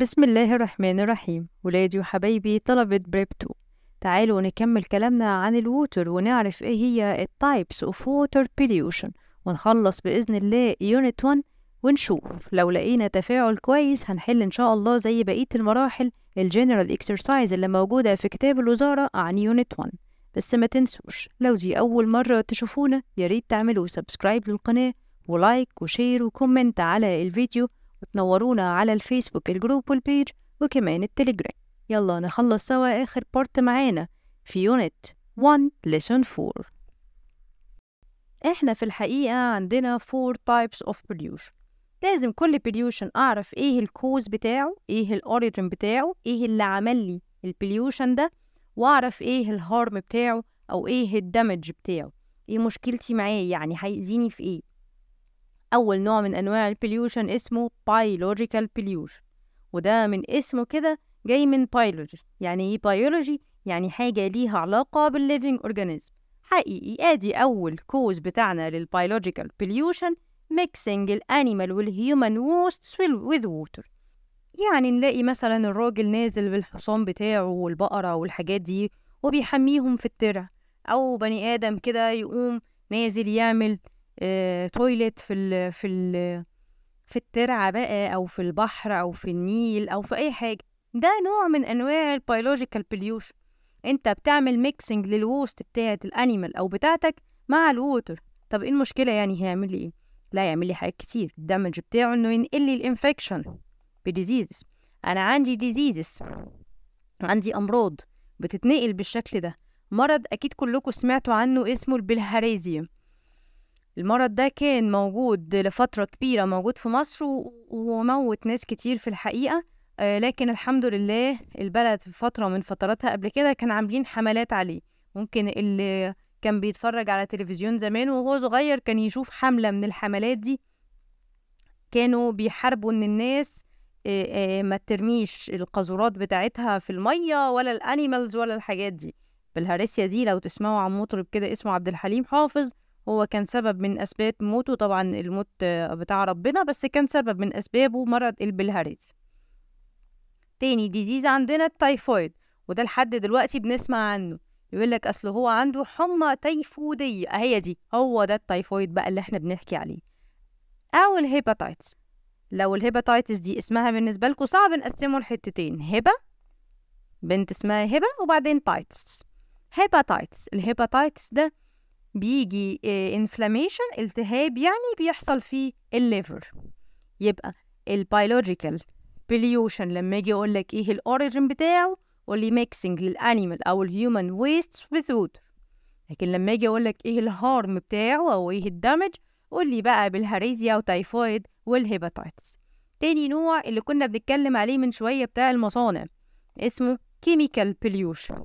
بسم الله الرحمن الرحيم ولادي وحبايبي طلبة بريب 2 تعالوا نكمل كلامنا عن الووتر ونعرف ايه هي التايبس اوف ووتر بليوشن ونخلص بإذن الله يونت 1 ونشوف لو لقينا تفاعل كويس هنحل إن شاء الله زي بقية المراحل الجنرال اكسرسايز اللي موجودة في كتاب الوزارة عن يونت 1 بس ما تنسوش لو دي أول مرة تشوفونا ياريت تعملوا سبسكرايب للقناة ولايك وشير وكومنت على الفيديو وتنورونا على الفيسبوك الجروب والبيج وكمان التليجرام يلا نخلص سوا آخر بارت معانا في يونت 1 ليسون 4 احنا في الحقيقة عندنا 4 types of pollution لازم كل pollution أعرف إيه الكوز بتاعه إيه الأوريجن بتاعه إيه اللي عمل لي البليوشن ده وأعرف إيه الهارم بتاعه أو إيه الدمج بتاعه إيه مشكلتي معاه يعني هيأذيني في إيه أول نوع من أنواع البليوشن اسمه biological pollution وده من اسمه كده جاي من biology يعني إيه biology؟ يعني حاجة ليها علاقة بالليفينج أورجانيزم حقيقي أدي أول كوز بتاعنا للبيولوجيكال pollution mixing الأنيمال والهيومن ووست with water يعني نلاقي مثلا الراجل نازل بالحصان بتاعه والبقرة والحاجات دي وبيحميهم في الترع أو بني آدم كده يقوم نازل يعمل تويلت آه، في الـ في الـ في الترعه بقى او في البحر او في النيل او في اي حاجه ده نوع من انواع البيولوجيكال بليوشن انت بتعمل ميكسنج للوست بتاعه الانيمال او بتاعتك مع الووتر طب ايه المشكله يعني هيعمل لي ايه لا يعمل لي حاجات كتير الدمج بتاعه انه ينقل لي الانفكشن بديزيزز انا عندي ديزيزز عندي امراض بتتنقل بالشكل ده مرض اكيد كلكم سمعتوا عنه اسمه البلهاريزيوم المرض ده كان موجود لفترة كبيرة موجود في مصر وموت ناس كتير في الحقيقة آه، لكن الحمد لله البلد في فترة من فتراتها قبل كده كان عاملين حملات عليه ممكن اللي كان بيتفرج على تلفزيون زمان وهو صغير كان يشوف حملة من الحملات دي كانوا بيحاربوا ان الناس آه، آه، ما ترميش القاذورات بتاعتها في المية ولا الانيمالز ولا الحاجات دي بالهارسيا دي لو تسمعوا عن مطرب كده اسمه عبد الحليم حافظ هو كان سبب من أسباب موته طبعا الموت بتاع ربنا بس كان سبب من أسبابه مرض البلهارسي تاني ديزيز عندنا التايفويد وده لحد دلوقتي بنسمع عنه يقول لك اصل هو عنده حمى تيفوديه هي دي هو ده التايفويد بقى اللي احنا بنحكي عليه او الهيباتايتس لو الهيباتايتس دي اسمها بالنسبه لكم صعب نقسمه لحتتين هبه بنت اسمها هبه وبعدين تايتس هيباتايتس الهيباتايتس ده بيجي انفلاميشن آه، التهاب يعني بيحصل في الليفر يبقى البيولوجيكال بليوشن لما اجي اقول لك ايه الاوريجين بتاعه قول لي ميكسنج للانيمال او الهيومن ويست وذ لكن لما اجي اقول لك ايه الهارم بتاعه او ايه الدمج قول لي بقى بالهاريزيا وتايفويد والهيباتايتس تاني نوع اللي كنا بنتكلم عليه من شويه بتاع المصانع اسمه كيميكال بليوشن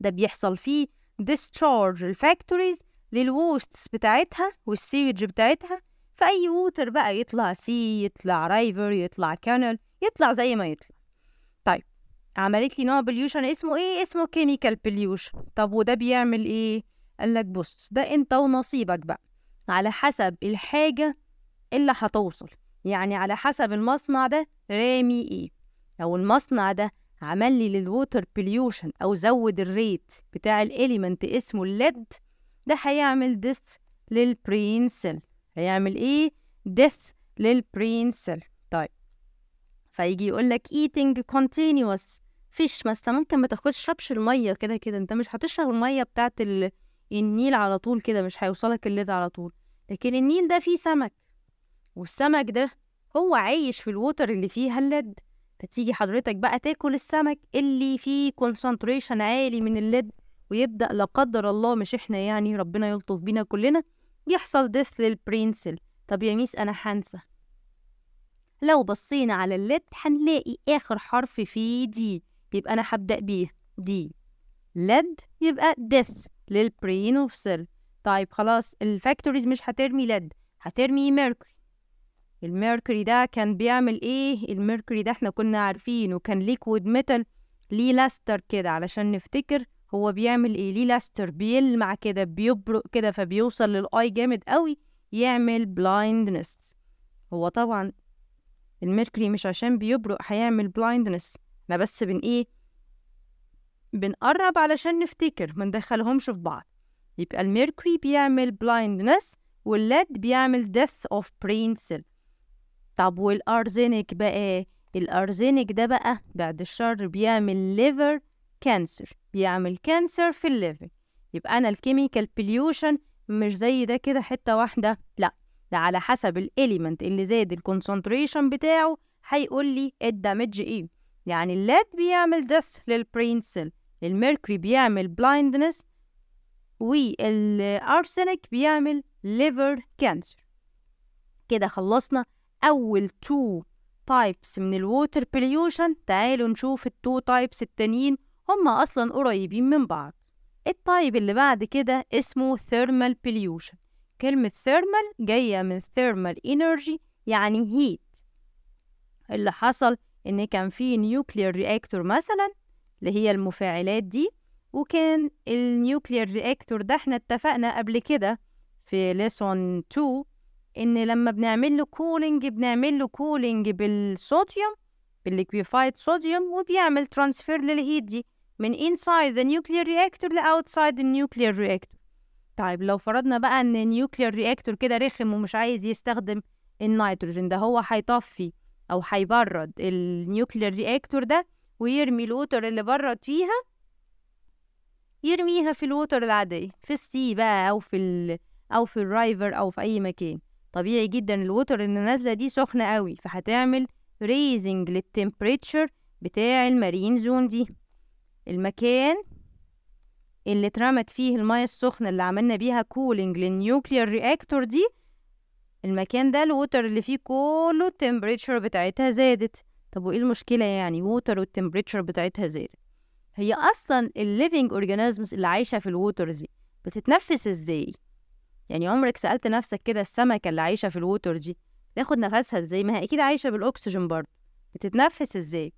ده بيحصل فيه discharge الفاكتوريز للوستس بتاعتها والسيوج بتاعتها في أي ووتر بقى يطلع سي يطلع رايفر يطلع كانل يطلع زي ما يطلع طيب عملت لي نوع بليوشن اسمه ايه اسمه كيميكال بليوشن طب وده بيعمل ايه قال لك بص ده انت ونصيبك بقى على حسب الحاجة اللي هتوصل يعني على حسب المصنع ده رامي ايه لو المصنع ده عمل لي للووتر بليوشن او زود الريت بتاع الاليمنت اسمه الليد ده هيعمل ديث للبرين سيل هيعمل ايه ديث للبرين سيل طيب فيجي يقول لك ايتينج كونتينوس فيش انت ممكن ما تشربش الميه كده كده انت مش هتشرب الميه بتاعت النيل على طول كده مش هيوصلك الليد على طول لكن النيل ده فيه سمك والسمك ده هو عايش في الووتر اللي فيها الليد فتيجي حضرتك بقى تاكل السمك اللي فيه كونسنتريشن عالي من الليد ويبدا لا قدر الله مش احنا يعني ربنا يلطف بينا كلنا يحصل ديس للبرينسل طب يا ميس انا هنسى لو بصينا على الليد هنلاقي اخر حرف فيه دي يبقى انا هبدا بيه دي ليد يبقى ديس للبرينوفسل طيب خلاص الفاكتوريز مش هترمي ليد هترمي ميركوري الميركوري ده كان بيعمل ايه الميركوري ده احنا كنا عارفينه كان ليكويد ميتال ليه لاستر كده علشان نفتكر هو بيعمل ايه ليه لاستر بيلمع كده بيبرق كده فبيوصل للاي جامد قوي يعمل بلايندنس هو طبعا الميركوري مش عشان بيبرق هيعمل بلايندنس احنا بس بن ايه بنقرب علشان نفتكر ما ندخلهمش في بعض يبقى الميركوري بيعمل بلايندنس والليد بيعمل death of brain cell طب والأرزينيك بقى إيه؟ الأرزينيك ده بقى بعد الشر بيعمل ليفر كانسر بيعمل كانسر في الليفر يبقى أنا الكيميكال بليوشن مش زي ده كده حتة واحدة لأ ده على حسب الإليمنت اللي زاد الكونسنتريشن بتاعه هيقول لي إيه الدامج إيه يعني اللات بيعمل ديث للبرين سيل الميركوري بيعمل بلايندنس والارسنيك بيعمل ليفر كانسر كده خلصنا أول تو تايبس من الووتر بليوشن تعالوا نشوف التو تايبس التانيين هما أصلا قريبين من بعض التايب اللي بعد كده اسمه ثيرمال بليوشن كلمة ثيرمال جاية من ثيرمال انرجي يعني هيت اللي حصل إن كان في نيوكلير رياكتور مثلا اللي هي المفاعلات دي وكان النيوكلير رياكتور ده احنا اتفقنا قبل كده في ليسون 2 ان لما بنعمل له كولينج بنعمل له كولينج بالصوديوم بالليكويفايد صوديوم وبيعمل ترانسفير للهيت دي من inside the nuclear reactor ل outside the nuclear reactor طيب لو فرضنا بقى ان nuclear رياكتور كده رخم ومش عايز يستخدم النيتروجين ده هو هيطفي او هيبرد النيوكلير رياكتور ده ويرمي الوتر اللي برد فيها يرميها في الوتر العادية في السي بقى او في او في الرايفر او في اي مكان طبيعي جدا الوتر اللي نازله دي سخنه قوي فهتعمل ريزنج للتمبريتشر بتاع المارين زون دي المكان اللي اترمت فيه المية السخنة اللي عملنا بيها كولينج للنيوكليير رياكتور دي المكان ده الووتر اللي فيه كله التمبريتشر بتاعتها زادت طب وايه المشكلة يعني ووتر والتمبريتشر بتاعتها زادت هي اصلا الليفينج اورجانيزمز اللي عايشة في الووتر دي بتتنفس ازاي يعني عمرك سألت نفسك كده السمكة اللي عايشة في الووتر دي تاخد نفسها ازاي ما هي أكيد عايشة بالأكسجين برضه بتتنفس ازاي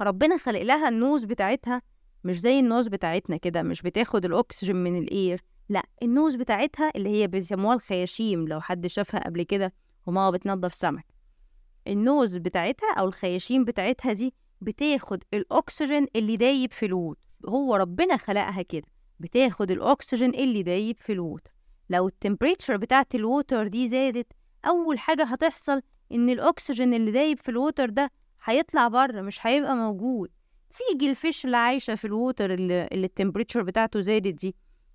ربنا خلق لها النوز بتاعتها مش زي النوز بتاعتنا كده مش بتاخد الأكسجين من الإير لا النوز بتاعتها اللي هي بيسموها الخياشيم لو حد شافها قبل كده وما بتنضف سمك النوز بتاعتها أو الخياشيم بتاعتها دي بتاخد الأكسجين اللي دايب في الووتر هو ربنا خلقها كده بتاخد الأكسجين اللي دايب في الووتر لو التمبريتشر بتاعة الووتر دي زادت أول حاجة هتحصل إن الأكسجين اللي دايب في الووتر ده هيطلع بره مش هيبقى موجود تيجي الفيش اللي عايشة في الووتر اللي, اللي التمبريتشر بتاعته زادت دي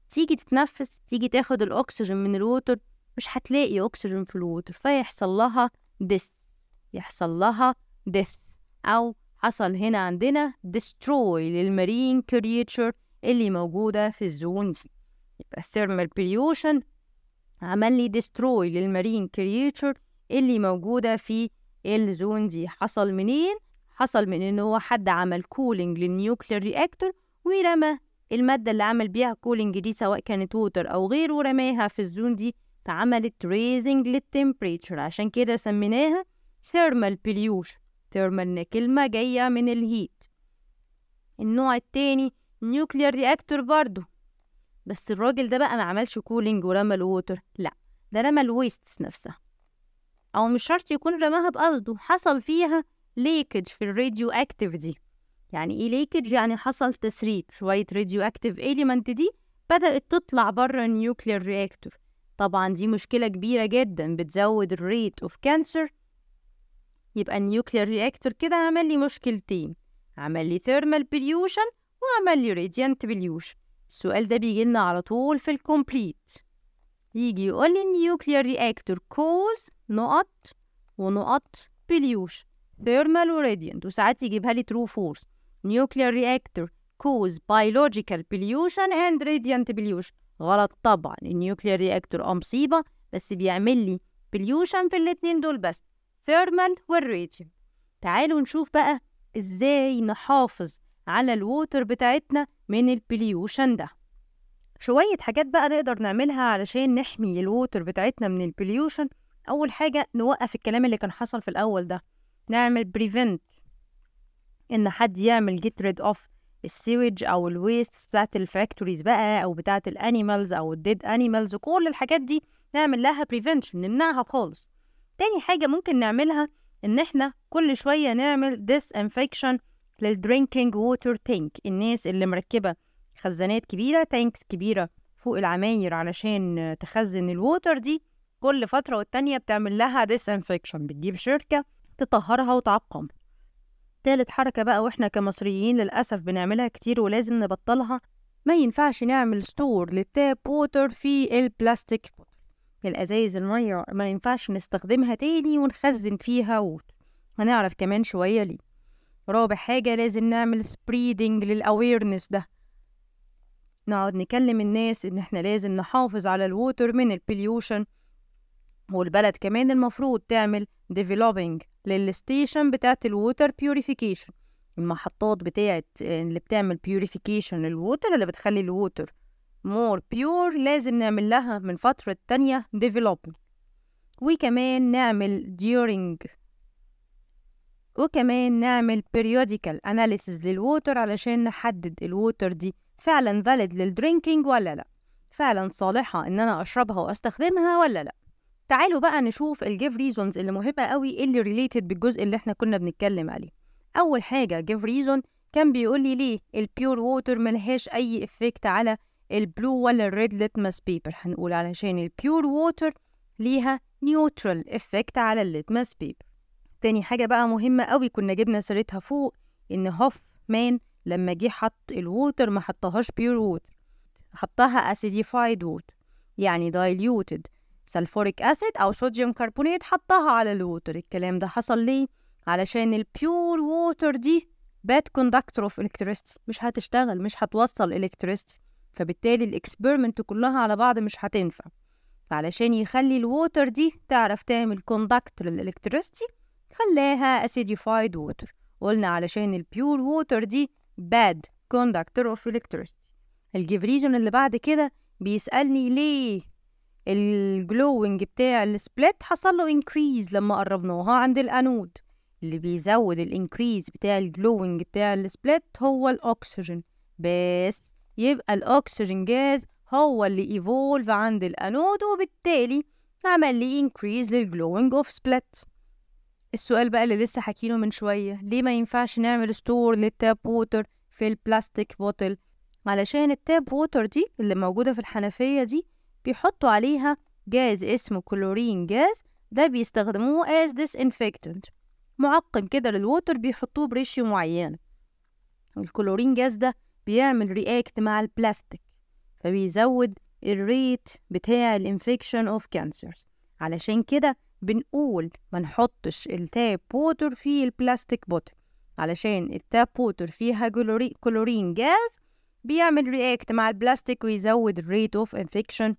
تيجي تتنفس تيجي تاخد الأكسجين من الووتر مش هتلاقي أكسجين في الووتر فيحصل لها ديث يحصل لها ديث أو حصل هنا عندنا destroy للمارين كرياتشر اللي موجودة في الزون دي يبقى الثيرمال بليوشن عمل لي ديستروي للمارين كرياتشر اللي موجودة في الزون دي حصل منين؟ حصل من ان هو حد عمل كولينج للنيوكلير رياكتور ورمى المادة اللي عمل بيها كولينج دي سواء كانت ووتر او غيره رماها في الزون دي فعملت ريزنج للتمبريتشر عشان كده سميناها ثيرمال بليوشن ثيرمال كلمة جاية من الهيت النوع التاني نيوكلير رياكتور برضه بس الراجل ده بقى ما عملش كولينج ورمى الووتر لا ده رمى الويستس نفسها او مش شرط يكون رماها بقصده حصل فيها ليكج في الراديو اكتيف دي يعني ايه ليكج يعني حصل تسريب شويه راديو اكتيف اليمنت دي بدات تطلع بره النيوكلير رياكتور طبعا دي مشكله كبيره جدا بتزود الريت اوف كانسر يبقى النيوكلير رياكتور كده عمل لي مشكلتين عمل لي ثيرمال بليوشن وعمل لي راديانت بليوشن السؤال ده بيجي لنا على طول في الكومبليت يجي يقول لي النيوكليير رياكتور كوز نقط ونقط بليوش ثيرمال وراديانت وساعات يجيبها لي ترو فورس نيوكليير رياكتور كوز بايولوجيكال بليوشن اند راديانت بليوشن غلط طبعا النيوكليير رياكتور اه مصيبه بس بيعمل لي بليوشن في الاتنين دول بس ثيرمال والراديانت تعالوا نشوف بقى ازاي نحافظ على الووتر بتاعتنا من البليوشن ده شوية حاجات بقى نقدر نعملها علشان نحمي الووتر بتاعتنا من البليوشن أول حاجة نوقف الكلام اللي كان حصل في الأول ده نعمل بريفنت إن حد يعمل جيت ريد أوف السيوج أو الويست بتاعت الفاكتوريز بقى أو بتاعت الأنيمالز أو الديد أنيمالز كل الحاجات دي نعمل لها بريفنشن نمنعها خالص تاني حاجة ممكن نعملها إن إحنا كل شوية نعمل disinfection للدرينكينج ووتر تانك الناس اللي مركبة خزانات كبيرة تانكس كبيرة فوق العماير علشان تخزن الووتر دي كل فترة والتانية بتعمل لها ديسانفكشن بتجيب شركة تطهرها وتعقمها تالت حركة بقى واحنا كمصريين للأسف بنعملها كتير ولازم نبطلها ما ينفعش نعمل ستور للتاب ووتر في البلاستيك الأزايز المية ما ينفعش نستخدمها تاني ونخزن فيها ووتر هنعرف كمان شوية ليه رابع حاجة لازم نعمل spreading للأويرنس ده نقعد نكلم الناس إن إحنا لازم نحافظ على الووتر من البليوشن والبلد كمان المفروض تعمل developing للستيشن بتاعت الووتر بيوريفيكيشن المحطات بتاعت اللي بتعمل بيوريفيكيشن للووتر اللي بتخلي الووتر مور بيور لازم نعمل لها من فترة تانية ديفلوبينج وكمان نعمل during وكمان نعمل periodical analysis للووتر علشان نحدد الووتر دي فعلا valid للدرينكينج ولا لا فعلا صالحة إن أنا أشربها وأستخدمها ولا لأ تعالوا بقى نشوف الجيف ريزونز اللي مهمة قوي اللي related بالجزء اللي احنا كنا بنتكلم عليه أول حاجة جيف ريزون كان بيقول لي ليه البيور ووتر ملهاش أي افكت على البلو ولا الريد ليتمس بيبر هنقول علشان البيور ووتر ليها نيوترال افكت على الليتمس بيبر تاني حاجة بقى مهمة قوي كنا جبنا سيرتها فوق إن هوف مان لما جه حط الووتر ما حطهاش بيور ووتر حطها اسيديفايد ووتر يعني دايليوتد سلفوريك أسيد أو صوديوم كربونات حطها على الووتر الكلام ده حصل ليه؟ علشان البيور ووتر دي باد كوندكتور اوف الكتريستي مش هتشتغل مش هتوصل الكتريستي فبالتالي الاكسبيرمنت كلها على بعض مش هتنفع فعلشان يخلي الووتر دي تعرف تعمل كوندكتور للالكتريستي خلاها acidified water قلنا علشان البيور ووتر دي bad conductor of electricity الجيفريزون اللي بعد كده بيسألني ليه الجلوينج بتاع split حصل له increase لما قربناها عند الانود اللي بيزود الانكريز بتاع الجلوينج بتاع split هو الاكسجين بس يبقى الاكسجين جاز هو اللي ايفولف عند الانود وبالتالي عمل لي increase للجلوينج اوف سبلت السؤال بقى اللي لسه حكينه من شوية ليه ما ينفعش نعمل ستور للتاب ووتر في البلاستيك بوتل علشان التاب ووتر دي اللي موجودة في الحنفية دي بيحطوا عليها جاز اسمه كلورين جاز ده بيستخدموه as disinfectant معقم كده للووتر بيحطوه بريشيو معينة الكلورين جاز ده بيعمل رياكت مع البلاستيك فبيزود الريت بتاع الانفكشن اوف كانسرز علشان كده بنقول ما نحطش التاب ووتر في البلاستيك بوتل علشان التاب ووتر فيها كلورين جاز بيعمل رياكت مع البلاستيك ويزود الريت اوف انفكشن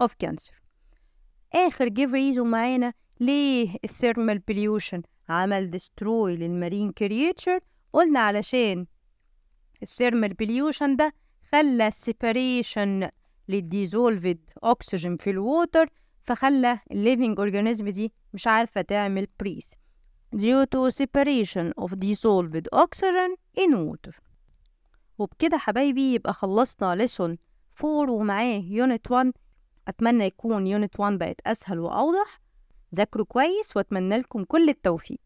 اوف كانسر اخر جيف ريزون معانا ليه الثيرمال بليوشن عمل ديستروي للمارين كرياتشر قلنا علشان الثيرمال بليوشن ده خلى السيباريشن للديزولفد اوكسجين في الووتر فخلى الليفينج اورجانيزم دي مش عارفة تعمل بريس due to separation of dissolved oxygen in water وبكده حبايبي يبقى خلصنا ليسون 4 ومعاه يونت 1 أتمنى يكون يونت 1 بقت أسهل وأوضح ذاكروا كويس وأتمنى لكم كل التوفيق